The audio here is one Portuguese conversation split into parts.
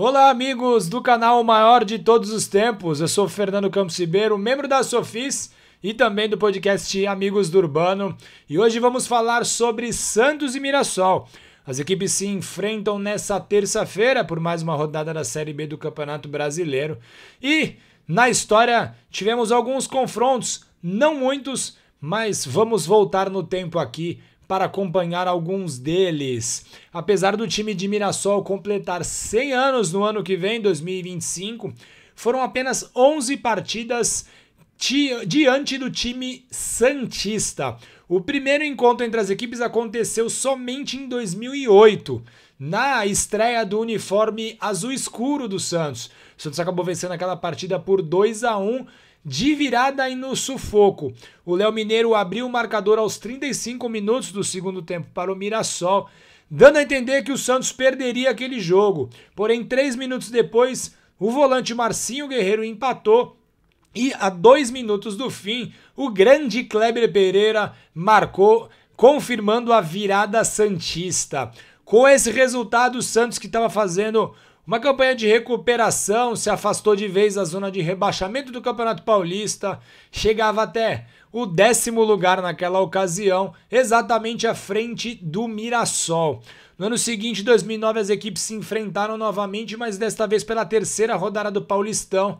Olá, amigos do canal Maior de Todos os Tempos. Eu sou Fernando Campos Ribeiro, membro da Sofis e também do podcast Amigos do Urbano. E hoje vamos falar sobre Santos e Mirassol. As equipes se enfrentam nessa terça-feira por mais uma rodada da Série B do Campeonato Brasileiro. E na história tivemos alguns confrontos, não muitos, mas vamos voltar no tempo aqui para acompanhar alguns deles. Apesar do time de Mirassol completar 100 anos no ano que vem, 2025, foram apenas 11 partidas di diante do time Santista. O primeiro encontro entre as equipes aconteceu somente em 2008, na estreia do uniforme azul escuro do Santos. O Santos acabou vencendo aquela partida por 2 a 1 de virada e no sufoco. O Léo Mineiro abriu o marcador aos 35 minutos do segundo tempo para o Mirassol, dando a entender que o Santos perderia aquele jogo. Porém, três minutos depois, o volante Marcinho Guerreiro empatou e a dois minutos do fim, o grande Kleber Pereira marcou, confirmando a virada Santista. Com esse resultado, o Santos, que estava fazendo uma campanha de recuperação se afastou de vez da zona de rebaixamento do Campeonato Paulista, chegava até o décimo lugar naquela ocasião, exatamente à frente do Mirassol. No ano seguinte, 2009, as equipes se enfrentaram novamente, mas desta vez pela terceira rodada do Paulistão,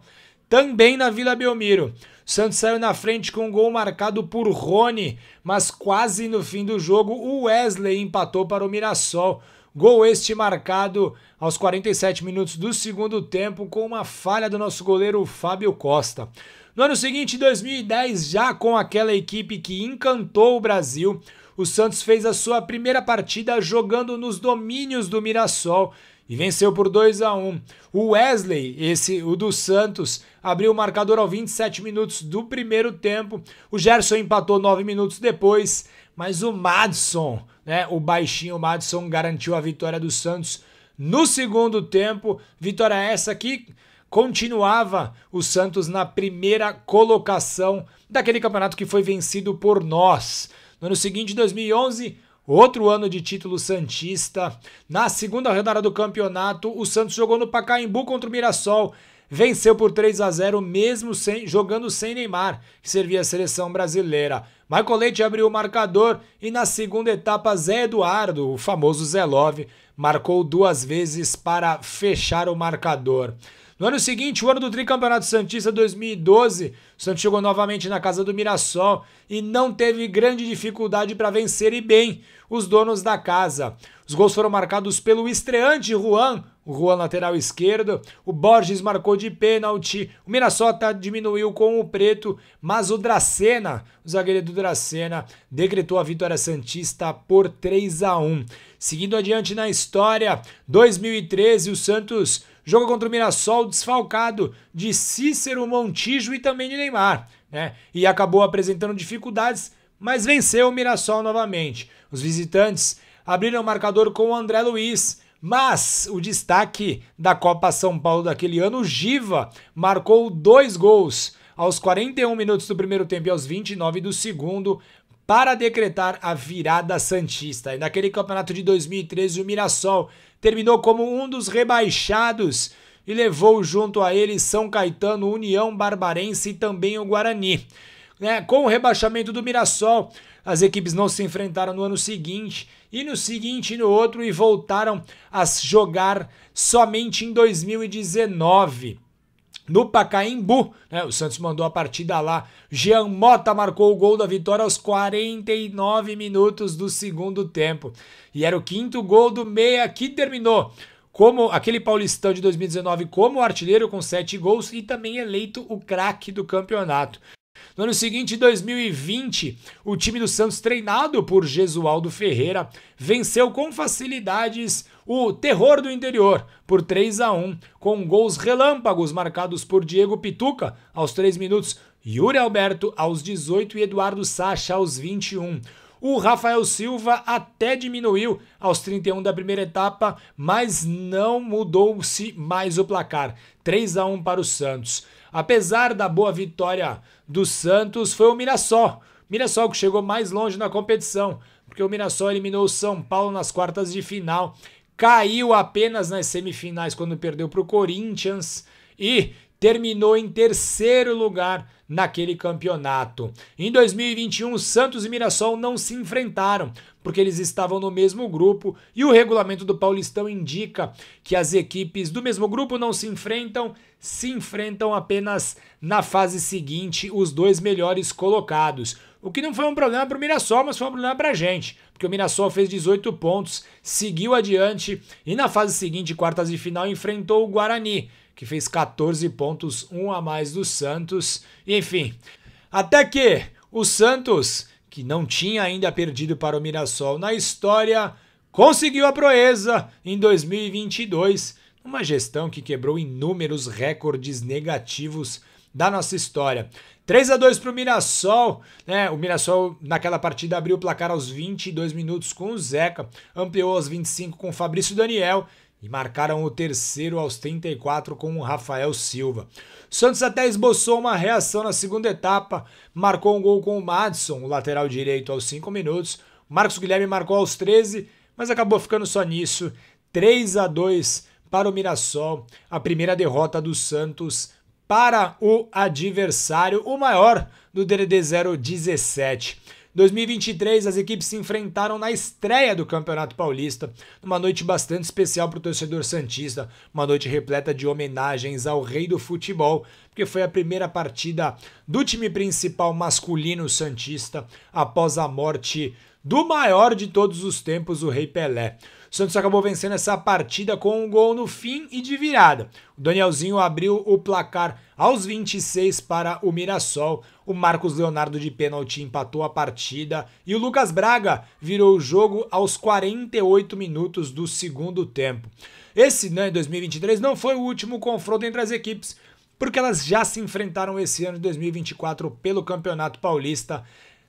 também na Vila Belmiro. O Santos saiu na frente com um gol marcado por Rony, mas quase no fim do jogo, o Wesley empatou para o Mirassol. Gol este marcado aos 47 minutos do segundo tempo com uma falha do nosso goleiro Fábio Costa. No ano seguinte, 2010, já com aquela equipe que encantou o Brasil, o Santos fez a sua primeira partida jogando nos domínios do Mirassol e venceu por 2 a 1. O Wesley, esse o do Santos, abriu o marcador ao 27 minutos do primeiro tempo. O Gerson empatou 9 minutos depois, mas o Madison, né, o baixinho Madison garantiu a vitória do Santos no segundo tempo. Vitória essa que continuava o Santos na primeira colocação daquele campeonato que foi vencido por nós. No ano seguinte, 2011, Outro ano de título Santista. Na segunda rodada do campeonato, o Santos jogou no Pacaembu contra o Mirassol. Venceu por 3 a 0 mesmo sem, jogando sem Neymar, que servia a seleção brasileira. Michael Leite abriu o marcador e na segunda etapa Zé Eduardo, o famoso Zé Love, marcou duas vezes para fechar o marcador. No ano seguinte, o ano do Tricampeonato Santista 2012, o Santos chegou novamente na casa do Mirassol e não teve grande dificuldade para vencer e bem os donos da casa. Os gols foram marcados pelo estreante Juan, o Juan lateral esquerdo, o Borges marcou de pênalti, o Mirassota diminuiu com o Preto, mas o Dracena, o zagueiro do Dracena, decretou a vitória Santista por 3 a 1. Seguindo adiante na história, 2013 o Santos Jogo contra o Mirassol desfalcado de Cícero Montijo e também de Neymar, né? E acabou apresentando dificuldades, mas venceu o Mirassol novamente. Os visitantes abriram o marcador com o André Luiz, mas o destaque da Copa São Paulo daquele ano, o Giva, marcou dois gols aos 41 minutos do primeiro tempo e aos 29 do segundo, para decretar a virada Santista. E naquele campeonato de 2013, o Mirassol terminou como um dos rebaixados e levou junto a ele São Caetano, União Barbarense e também o Guarani. Né? Com o rebaixamento do Mirassol, as equipes não se enfrentaram no ano seguinte e no seguinte e no outro e voltaram a jogar somente em 2019 no Pacaembu. Né? O Santos mandou a partida lá. Jean Mota marcou o gol da vitória aos 49 minutos do segundo tempo. E era o quinto gol do Meia que terminou como aquele paulistão de 2019 como artilheiro com 7 gols e também eleito o craque do campeonato. No ano seguinte, 2020, o time do Santos, treinado por Jesualdo Ferreira, venceu com facilidades o terror do interior por 3 a 1 com gols relâmpagos marcados por Diego Pituca aos 3 minutos, Yuri Alberto aos 18 e Eduardo Sacha aos 21. O Rafael Silva até diminuiu aos 31 da primeira etapa, mas não mudou-se mais o placar. 3 a 1 para o Santos. Apesar da boa vitória do Santos, foi o Mirassol. Mirassol que chegou mais longe na competição, porque o Mirassol eliminou o São Paulo nas quartas de final, caiu apenas nas semifinais quando perdeu para o Corinthians e terminou em terceiro lugar naquele campeonato. Em 2021, Santos e Mirassol não se enfrentaram, porque eles estavam no mesmo grupo e o regulamento do Paulistão indica que as equipes do mesmo grupo não se enfrentam, se enfrentam apenas na fase seguinte os dois melhores colocados. O que não foi um problema para o Mirassol, mas foi um problema para a gente porque o Mirassol fez 18 pontos, seguiu adiante e na fase seguinte, quartas de final, enfrentou o Guarani, que fez 14 pontos, um a mais do Santos. Enfim, até que o Santos, que não tinha ainda perdido para o Mirassol na história, conseguiu a proeza em 2022, uma gestão que quebrou inúmeros recordes negativos da nossa história. 3 a 2 para o Mirassol, né? O Mirassol naquela partida abriu o placar aos 22 minutos com o Zeca, ampliou aos 25 com o Fabrício Daniel e marcaram o terceiro aos 34 com o Rafael Silva. Santos até esboçou uma reação na segunda etapa, marcou um gol com o Madison, o lateral direito, aos 5 minutos. Marcos Guilherme marcou aos 13, mas acabou ficando só nisso. 3 a 2 para o Mirassol, a primeira derrota do Santos para o adversário, o maior do DDD 017. 2023, as equipes se enfrentaram na estreia do Campeonato Paulista, numa noite bastante especial para o torcedor Santista, uma noite repleta de homenagens ao rei do futebol, porque foi a primeira partida do time principal masculino Santista após a morte do maior de todos os tempos, o Rei Pelé. O Santos acabou vencendo essa partida com um gol no fim e de virada. O Danielzinho abriu o placar aos 26 para o Mirassol. O Marcos Leonardo de pênalti empatou a partida e o Lucas Braga virou o jogo aos 48 minutos do segundo tempo. Esse, né, 2023 não foi o último confronto entre as equipes porque elas já se enfrentaram esse ano de 2024 pelo Campeonato Paulista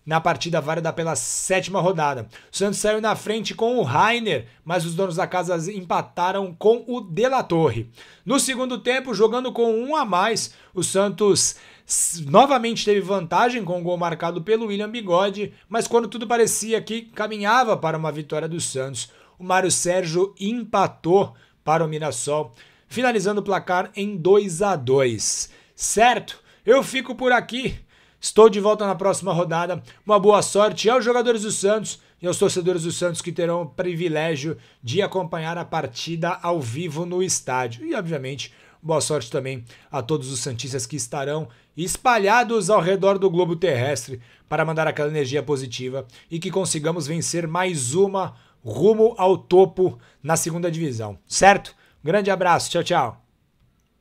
na partida válida pela sétima rodada. O Santos saiu na frente com o Rainer, mas os donos da casa empataram com o De La Torre. No segundo tempo, jogando com um a mais, o Santos novamente teve vantagem com o um gol marcado pelo William Bigode, mas quando tudo parecia que caminhava para uma vitória do Santos, o Mário Sérgio empatou para o Mirassol, finalizando o placar em 2 a 2. Certo? Eu fico por aqui. Estou de volta na próxima rodada. Uma boa sorte aos jogadores do Santos e aos torcedores do Santos que terão o privilégio de acompanhar a partida ao vivo no estádio. E, obviamente, boa sorte também a todos os Santistas que estarão espalhados ao redor do globo terrestre para mandar aquela energia positiva e que consigamos vencer mais uma rumo ao topo na segunda divisão. Certo? Grande abraço, tchau, tchau.